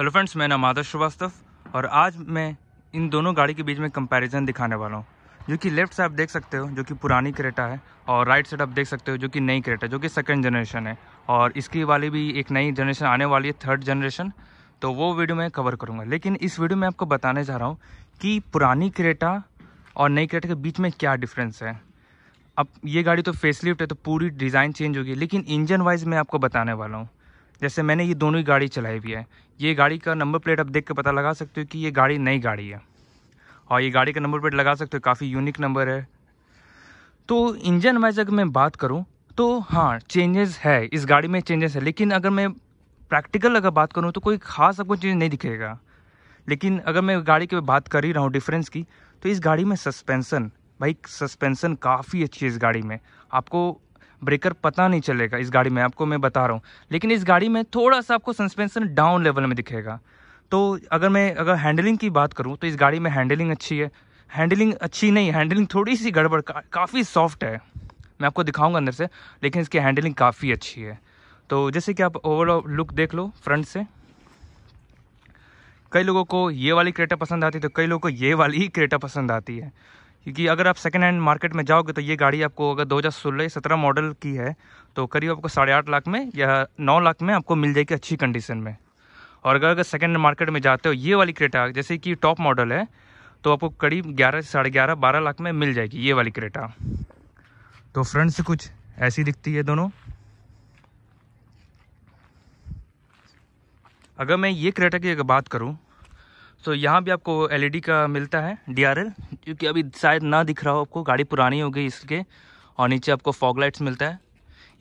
hello friends मैं नाम आदर्श श्रीवास्तव और आज मैं इन दोनों गाड़ी के बीच में कंपैरिजन दिखाने वाला हूँ जो कि लेफ्ट साइड आप देख सकते हो जो कि पुरानी क्रेटा है और राइट साइड आप देख सकते हो जो कि नई क्रेटा जो कि सेकंड जनरेशन है और इसकी वाली भी एक नई जनरेशन आने वाली है थर्ड जनरेशन तो वो वीडियो मैं कवर करूँगा लेकिन इस वीडियो में आपको बताने जा रहा हूँ कि पुरानी क्रेटा और नई क्रेटा के बीच में क्या डिफरेंस है अब ये गाड़ी तो फेसलिफ्ट है तो पूरी डिज़ाइन चेंज होगी लेकिन इंजन वाइज मैं आपको बताने वाला हूँ जैसे मैंने ये दोनों ही गाड़ी चलाई हुई है ये गाड़ी का नंबर प्लेट आप देख कर पता लगा सकते हो कि ये गाड़ी नई गाड़ी है और हाँ, ये गाड़ी का नंबर प्लेट लगा सकते हो काफ़ी यूनिक नंबर है तो इंजन वाइज अगर मैं बात करूँ तो हाँ चेंजेस है इस गाड़ी में चेंजेस है लेकिन अगर मैं प्रैक्टिकल अगर बात करूँ तो कोई खास आपको चेंज नहीं दिखेगा लेकिन अगर मैं गाड़ी की बात कर ही रहा हूँ डिफरेंस की तो इस गाड़ी में सस्पेंसन भाई सस्पेंसन काफ़ी अच्छी है इस गाड़ी में आपको ब्रेकर पता नहीं चलेगा इस गाड़ी में आपको मैं बता रहा हूँ लेकिन इस गाड़ी में थोड़ा सा आपको सस्पेंसन डाउन लेवल में दिखेगा तो अगर मैं अगर हैंडलिंग की बात करूँ तो इस गाड़ी में हैंडलिंग अच्छी है हैंडलिंग अच्छी नहीं हैंडलिंग थोड़ी सी गड़बड़ का, काफ़ी सॉफ्ट है मैं आपको दिखाऊंगा अंदर से लेकिन इसकी हैंडलिंग काफ़ी अच्छी है तो जैसे कि आप ओवरऑल लुक देख लो फ्रंट से कई लोगों को ये वाली क्रेटा पसंद आती है तो कई लोगों को ये वाली ही क्रेटा पसंद आती है क्योंकि अगर आप सेकेंड हैंड मार्केट में जाओगे तो ये गाड़ी आपको अगर 2016 17 मॉडल की है तो करीब आपको साढ़े आठ लाख में या नौ लाख में आपको मिल जाएगी अच्छी कंडीशन में और अगर अगर सेकेंड मार्केट में जाते हो ये वाली क्रेटा जैसे कि टॉप मॉडल है तो आपको करीब ग्यारह से साढ़े ग्यारह बारह लाख में मिल जाएगी ये वाली क्रेटा तो फ्रंट से कुछ ऐसी दिखती है दोनों अगर मैं ये क्रेटा की अगर बात करूँ सो तो so, यहाँ भी आपको एलईडी e का मिलता है डीआरएल जो कि अभी शायद ना दिख रहा हो आपको गाड़ी पुरानी हो गई इसके और नीचे आपको फॉग लाइट्स मिलता है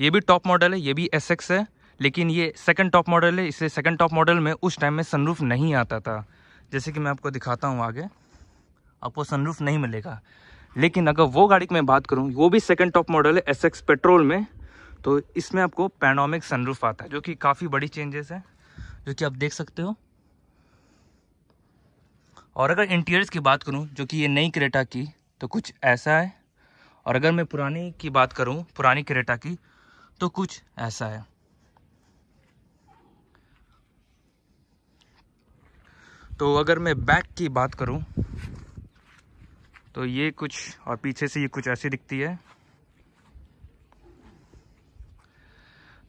ये भी टॉप मॉडल है ये भी एस है लेकिन ये सेकंड टॉप मॉडल है इसे सेकंड टॉप मॉडल में उस टाइम में सनरूफ नहीं आता था जैसे कि मैं आपको दिखाता हूँ आगे आपको सनरूफ नहीं मिलेगा लेकिन अगर वो गाड़ी की मैं बात करूँ वो भी सेकंड टॉप मॉडल है एस पेट्रोल में तो इसमें आपको पैनोमिक सनरूफ आता है जो कि काफ़ी बड़ी चेंजेस है जो कि आप देख सकते हो और अगर इंटीरियर्स की बात करूँ जो कि ये नई क्रेटा की तो कुछ ऐसा है और अगर मैं पुरानी की बात करूँ पुरानी क्रेटा की तो कुछ ऐसा है तो अगर मैं बैक की बात करूं तो ये कुछ और पीछे से ये कुछ ऐसी दिखती है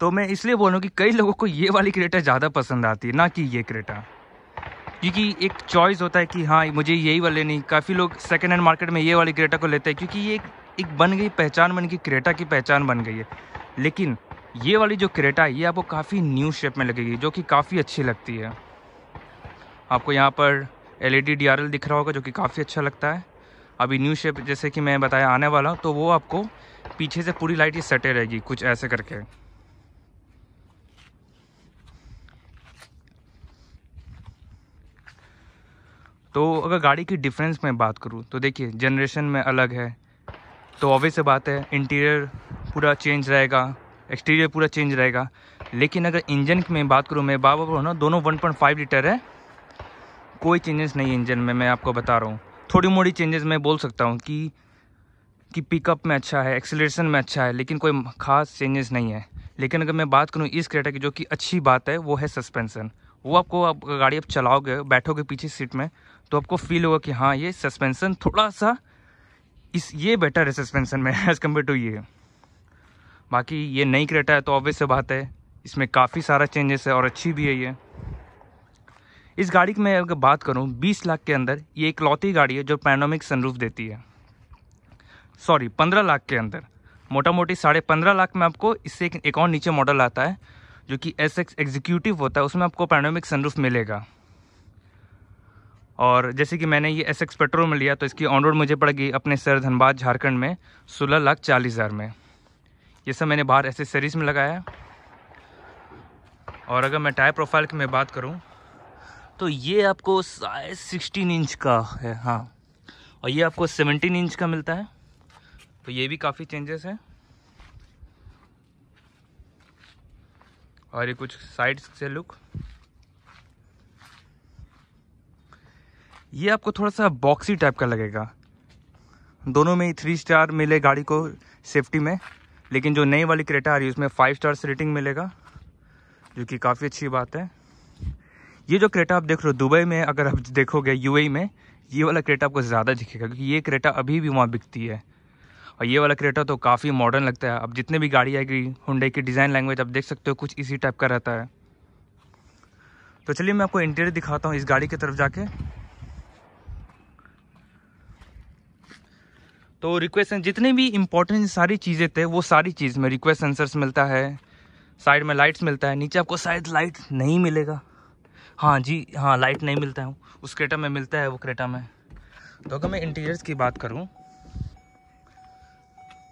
तो मैं इसलिए बोल रहा हूँ कि कई लोगों को ये वाली क्रेटा ज़्यादा पसंद आती है ना कि ये क्रेटा क्योंकि एक चॉइस होता है कि हाँ मुझे यही वाले नहीं काफ़ी लोग सेकेंड हैंड मार्केट में ये वाली क्रेटा को लेते हैं क्योंकि ये एक, एक बन गई पहचान बन गई क्रेटा की पहचान बन गई है लेकिन ये वाली जो क्रेटा है ये आपको काफ़ी न्यू शेप में लगेगी जो कि काफ़ी अच्छी लगती है आपको यहाँ पर एल ई e दिख रहा होगा जो कि काफ़ी अच्छा लगता है अभी न्यू शेप जैसे कि मैं बताया आने वाला तो वो आपको पीछे से पूरी लाइट ये सटे रहेगी कुछ ऐसे करके तो अगर गाड़ी की डिफरेंस में बात करूँ तो देखिए जनरेशन में अलग है तो ऑब्वियस से बात है इंटीरियर पूरा चेंज रहेगा एक्सटीरियर पूरा चेंज रहेगा लेकिन अगर इंजन में बात करूँ मैं बाबा बोलो ना दोनों वन लीटर है कोई चेंजेस नहीं इंजन में मैं आपको बता रहा हूँ थोड़ी मोड़ी चेंजेस मैं बोल सकता हूँ कि कि पिकअप में अच्छा है एक्सेलरेशन में अच्छा है लेकिन कोई खास चेंजेस नहीं है लेकिन अगर मैं बात करूँ इस क्रेटा की जो कि अच्छी बात है वो है सस्पेंसन वो आपको आप गाड़ी आप चलाओगे बैठोगे पीछे सीट में तो आपको फील होगा कि हाँ ये सस्पेंसन थोड़ा सा इस ये बेटर है सस्पेंसन में एज़ कम्पेयर टू ये बाकी ये नई क्रेटा है तो ऑब्वियस बात है इसमें काफ़ी सारा चेंजेस है और अच्छी भी है ये इस गाड़ी की मैं अगर बात करूँ बीस लाख के अंदर ये एक लौती गाड़ी है जो पैनोमिक सनरूफ देती है सॉरी पंद्रह लाख के अंदर मोटा मोटी साढ़े पंद्रह लाख में आपको इससे एक, एक और नीचे मॉडल आता है जो कि एस एक्स एग्जीक्यूटिव होता है उसमें आपको पैनोमिक सनरूफ मिलेगा और जैसे कि मैंने ये एस एक्स पेट्रोल में लिया तो इसकी ऑन रोड मुझे पड़ गई अपने सर धनबाद झारखंड में सोलह लाख चालीस हज़ार में ये सब मैंने बाहर एसेसरीज में लगाया और अगर मैं टायर प्रोफाइल की मैं बात करूँ तो ये आपको साइज सिक्सटीन इंच का है हाँ और ये आपको सेवनटीन इंच का मिलता है तो ये भी काफ़ी चेंजेस है और ये कुछ साइड से लुक ये आपको थोड़ा सा बॉक्सी टाइप का लगेगा दोनों में ही थ्री स्टार मिले गाड़ी को सेफ्टी में लेकिन जो नई वाली क्रेटा आ रही है उसमें फाइव स्टार रेटिंग मिलेगा जो कि काफ़ी अच्छी बात है ये जो क्रेटा आप देख रहे हो दुबई में अगर आप देखोगे यूएई e में ये वाला क्रेटा आपको ज़्यादा दिखेगा क्योंकि ये क्रेटा अभी भी वहाँ बिकती है और ये वाला क्रेटा तो काफ़ी मॉडर्न लगता है अब जितने भी गाड़ी आएगी हुंडई की डिज़ाइन लैंग्वेज आप देख सकते हो कुछ इसी टाइप का रहता है तो चलिए मैं आपको इंटीरियर दिखाता हूँ इस गाड़ी की तरफ जाके तो रिक्वेस्ट जितने भी इंपॉर्टेंट सारी चीज़ें थे वो सारी चीज़ में रिक्वेस्ट सेंसर्स मिलता है साइड में लाइट्स मिलता है नीचे आपको शायद लाइट नहीं मिलेगा हाँ जी हाँ लाइट नहीं मिलता है उस क्रेटा में मिलता है वो क्रेटा में तो अगर मैं इंटीरियर्स की बात करूँ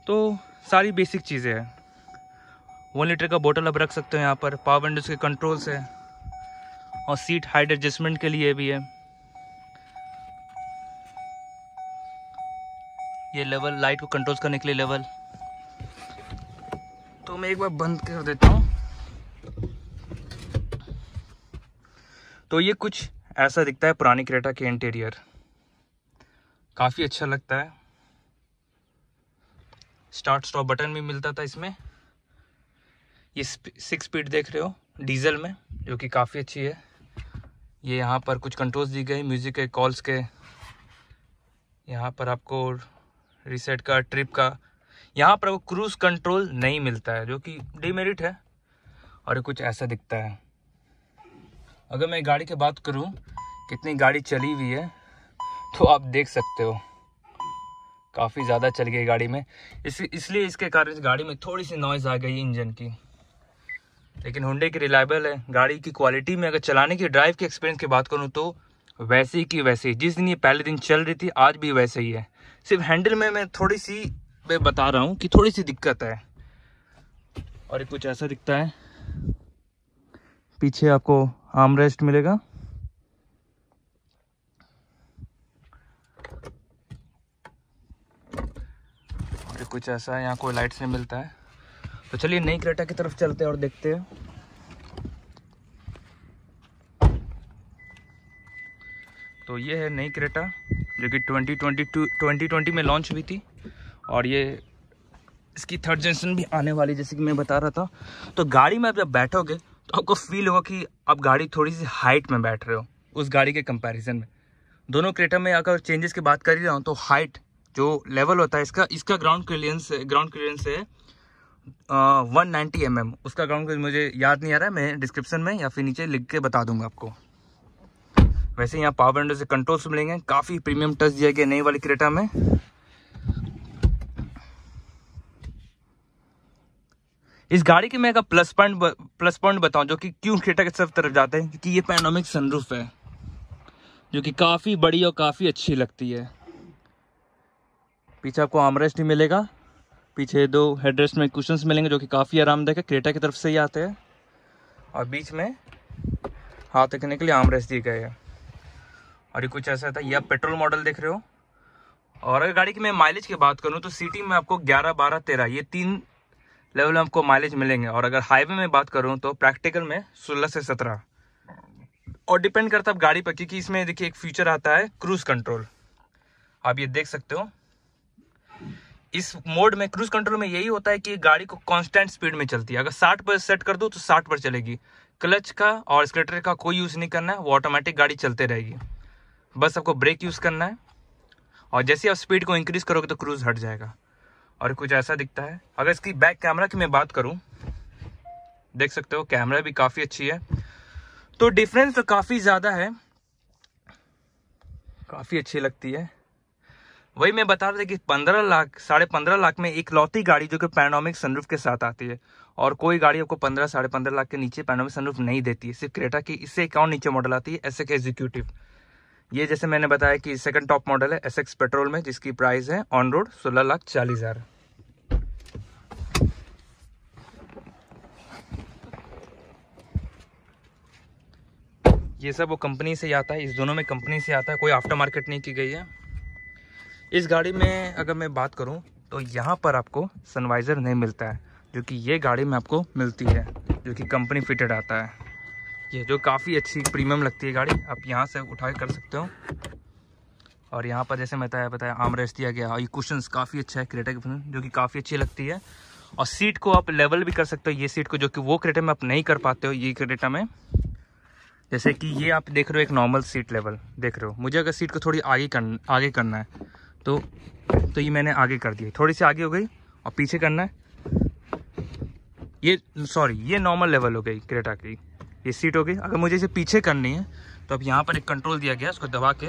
तो सारी बेसिक चीज़ें हैं वन लीटर का बोतल आप रख सकते हो यहाँ पर पावर विंडोज़ के कंट्रोल्स है और सीट हाइट एडजस्टमेंट के लिए भी है ये लेवल लाइट को कंट्रोल करने के लिए लेवल तो मैं एक बार बंद कर देता हूँ तो ये कुछ ऐसा दिखता है पुरानी क्रेटा के इंटीरियर काफ़ी अच्छा लगता है स्टार्ट स्टॉप बटन भी मिलता था इसमें ये सिक्स स्पीड देख रहे हो डीजल में जो कि काफ़ी अच्छी है ये यहाँ पर कुछ कंट्रोल्स दी गई म्यूज़िक के कॉल्स के यहाँ पर आपको रीसेट का ट्रिप का यहाँ पर वो क्रूज कंट्रोल नहीं मिलता है जो कि डीमेरिट है और कुछ ऐसा दिखता है अगर मैं गाड़ी की बात करूँ कितनी गाड़ी चली हुई है तो आप देख सकते हो काफ़ी ज़्यादा चल गई गाड़ी में इस इसलिए इसके कारण इस गाड़ी में थोड़ी सी नॉइज़ आ गई इंजन की लेकिन हुंडे की रिलायबल है गाड़ी की क्वालिटी में अगर चलाने की ड्राइव के एक्सपीरियंस की बात करूँ तो वैसे की वैसे ही जिस दिन ये पहले दिन चल रही थी आज भी वैसे ही है सिर्फ हैंडल में मैं थोड़ी सी मैं बता रहा हूँ कि थोड़ी सी दिक्कत है और ये कुछ ऐसा दिखता है पीछे आपको आर्म रेस्ट मिलेगा और कुछ ऐसा है यहाँ कोई लाइट से मिलता है तो चलिए नई क्रेटा की तरफ चलते हैं और देखते हैं तो ये है नई क्रेटा जो कि 2022 2020 में लॉन्च हुई थी और ये इसकी थर्ड जनरेशन भी आने वाली जैसे कि मैं बता रहा था तो गाड़ी में आप जब बैठोगे तो आपको फील होगा कि आप गाड़ी थोड़ी सी हाइट में बैठ रहे हो उस गाड़ी के कंपैरिजन में दोनों क्रेटा में अगर चेंजेस की बात कर ही रहा हूँ तो हाइट जो लेवल होता है इसका इसका ग्राउंड क्लियरेंस ग्राउंड क्लियरेंस है वन नाइन्टी एम उसका ग्राउंड मुझे याद नहीं आ रहा है मैं डिस्क्रिप्शन में या फिर नीचे लिख के बता दूंगा आपको वैसे यहाँ पावर विंडो से कंट्रोल्स मिलेंगे काफ़ी प्रीमियम टच दिया गया नई वाली क्रेटा में इस गाड़ी के मैं का प्लस पॉइंट प्लस पॉइंट बताऊं जो कि क्यों क्रेटा के सब तरफ जाते हैं क्योंकि ये पैनोमिक सनरूफ है जो कि काफ़ी बड़ी और काफ़ी अच्छी लगती है पीछे आपको आमरेस्ट ही मिलेगा पीछे दो हेडरेस्ट में कुशंस मिलेंगे जो कि काफ़ी आरामदायक है क्रेटा की तरफ से ही आते हैं और बीच में हाथ रखने के लिए आमरेस्ट दिए गए हैं और ये कुछ ऐसा था ये आप पेट्रोल मॉडल देख रहे हो और अगर गाड़ी की मैं माइलेज की बात करूँ तो सिटी में आपको ग्यारह बारह तेरह ये तीन लेवल आपको माइलेज मिलेंगे और अगर हाईवे में बात करूँ तो प्रैक्टिकल में सोलह से सत्रह और डिपेंड करता है गाड़ी पर क्योंकि इसमें देखिए एक फीचर आता है क्रूज कंट्रोल आप ये देख सकते हो इस मोड में क्रूज कंट्रोल में यही होता है कि गाड़ी को कांस्टेंट स्पीड में चलती है अगर 60 पर सेट कर दो तो 60 पर चलेगी क्लच का और स्केटर का कोई यूज़ नहीं करना है वो ऑटोमेटिक गाड़ी चलते रहेगी बस आपको ब्रेक यूज़ करना है और जैसे आप स्पीड को इंक्रीज़ करोगे तो क्रूज़ हट जाएगा और कुछ ऐसा दिखता है अगर इसकी बैक कैमरा की मैं बात करूँ देख सकते हो कैमरा भी काफ़ी अच्छी है तो डिफरेंस तो काफ़ी ज़्यादा है काफ़ी अच्छी लगती है वही मैं बता रहा था कि पंद्रह लाख साढ़े पंद्रह लाख में एक लौती गाड़ी जो कि पैनोमिक सनरूफ के साथ आती है और कोई गाड़ी आपको पंद्रह साढ़े पंद्रह लाख के नीचे पैनोमिक सनरूफ नहीं देती है सिर्फ क्रेटा की इससे एक और नीचे मॉडल आती है एस एग्जीक्यूटिव ये जैसे मैंने बताया कि सेकंड टॉप मॉडल है एस पेट्रोल में जिसकी प्राइस है ऑन रोड सोलह लाख चालीस हज़ार ये सब वो कंपनी से आता है इस दोनों में कंपनी से आता है कोई आफ्टर मार्केट नहीं की गई है इस गाड़ी में अगर मैं बात करूं तो यहाँ पर आपको सनवाइज़र नहीं मिलता है जो कि ये गाड़ी में आपको मिलती है जो कि कंपनी फिटेड आता है ये जो काफ़ी अच्छी प्रीमियम लगती है गाड़ी आप यहाँ से उठा कर सकते हो और यहाँ पर जैसे मैं बताया बताया रेस्ट दिया गया और ये कुशन काफ़ी अच्छा है क्रेटा के जो कि काफ़ी अच्छी लगती है और सीट को आप लेवल भी कर सकते हो ये सीट को जो कि वो क्रेटा में आप नहीं कर पाते हो ये क्रेटा में जैसे कि ये आप देख रहे हो एक नॉर्मल सीट लेवल देख रहे हो मुझे अगर सीट को थोड़ी आगे कर आगे करना है तो तो ये मैंने आगे कर दिया थोड़ी सी आगे हो गई और पीछे करना है ये सॉरी ये नॉर्मल लेवल हो गई क्रेटा की ये सीट हो गई अगर मुझे इसे पीछे करनी है तो अब यहाँ पर एक कंट्रोल दिया गया उसको दबा के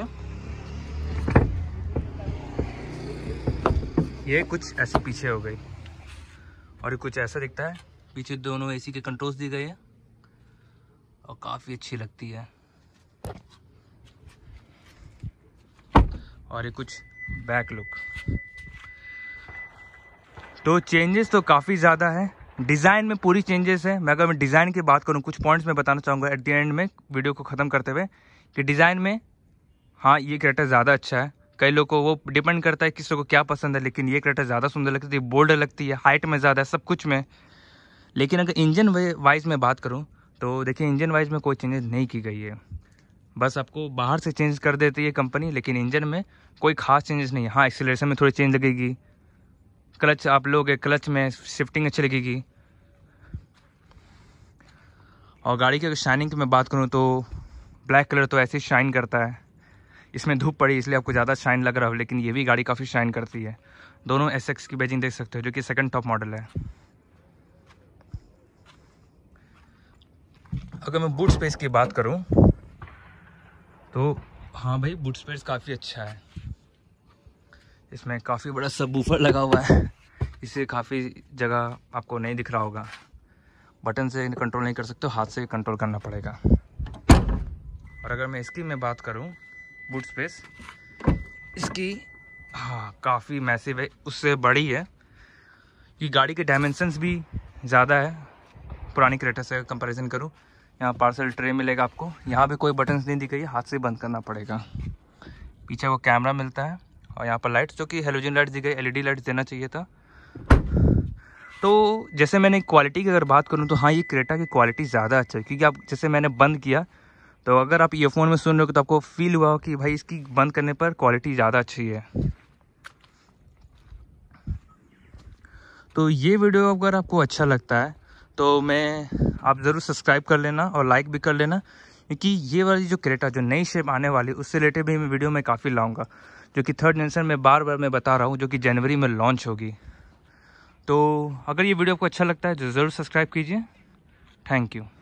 ये कुछ ऐसे पीछे हो गई और ये कुछ ऐसा दिखता है पीछे दोनों एसी के कंट्रोल्स दिए गए हैं और काफ़ी अच्छी लगती है और ये कुछ बैक लुक तो चेंजेस तो काफ़ी ज़्यादा है डिज़ाइन में पूरी चेंजेस है मैं अगर मैं डिज़ाइन की बात करूँ कुछ पॉइंट्स में बताना चाहूँगा एट द एंड में वीडियो को ख़त्म करते हुए कि डिज़ाइन में हाँ ये करेक्टर ज़्यादा अच्छा है कई लोग को वो डिपेंड करता है लोग को क्या पसंद है लेकिन ये करेक्टर ज़्यादा सुंदर लगती है बोल्ड लगती है हाइट में ज़्यादा है सब कुछ में लेकिन अगर इंजन वाइज में बात करूँ तो देखिए इंजन वाइज में कोई चेंजेस नहीं की गई है बस आपको बाहर से चेंज कर देती है कंपनी लेकिन इंजन में कोई खास चेंजेस नहीं है हाँ एक्सीलरेशन में थोड़ी चेंज लगेगी क्लच आप लोग क्लच में शिफ्टिंग अच्छी लगेगी और गाड़ी की अगर शाइनिंग की मैं बात करूँ तो ब्लैक कलर तो ऐसे ही शाइन करता है इसमें धूप पड़ी इसलिए आपको ज़्यादा शाइन लग रहा हो लेकिन ये भी गाड़ी काफ़ी शाइन करती है दोनों एस एक्स की बैजिंग देख सकते हो जो कि सेकंड टॉप मॉडल है अगर मैं बूट स्पेस की बात करूं तो हाँ भाई बूट स्पेस काफ़ी अच्छा है इसमें काफ़ी बड़ा सबवूफर लगा हुआ है इसे काफ़ी जगह आपको नहीं दिख रहा होगा बटन से कंट्रोल नहीं कर सकते हाथ से कंट्रोल करना पड़ेगा और अगर मैं इसकी मैं बात करूँ बूट स्पेस इसकी हाँ काफ़ी मैसिव है उससे बड़ी है कि गाड़ी के डायमेंशंस भी ज़्यादा है पुरानी क्रेटा से कंपैरिजन करूँ यहाँ पार्सल ट्रे मिलेगा आपको यहाँ पे कोई बटन्स नहीं दिख रही हाथ से बंद करना पड़ेगा पीछे वो कैमरा मिलता है और यहाँ पर लाइट्स जो कि हेलोजन लाइट दी गई एलईडी लाइट्स देना चाहिए था तो जैसे मैंने क्वालिटी की अगर बात करूँ तो हाँ ये क्रेटा की क्वालिटी ज़्यादा अच्छा है क्योंकि आप जैसे मैंने बंद किया तो अगर आप ईयरफोन में सुन रहे हो तो आपको फील हुआ हो कि भाई इसकी बंद करने पर क्वालिटी ज़्यादा अच्छी है तो ये वीडियो अगर आपको अच्छा लगता है तो मैं आप ज़रूर सब्सक्राइब कर लेना और लाइक भी कर लेना क्योंकि ये वाली जो क्रेटा जो नई शेप आने वाली उससे रिलेटेड भी मैं वीडियो में काफ़ी लाऊंगा जो कि थर्ड जनरेशन में बार बार मैं बता रहा हूँ जो कि जनवरी में लॉन्च होगी तो अगर ये वीडियो आपको अच्छा लगता है तो ज़रूर सब्सक्राइब कीजिए थैंक यू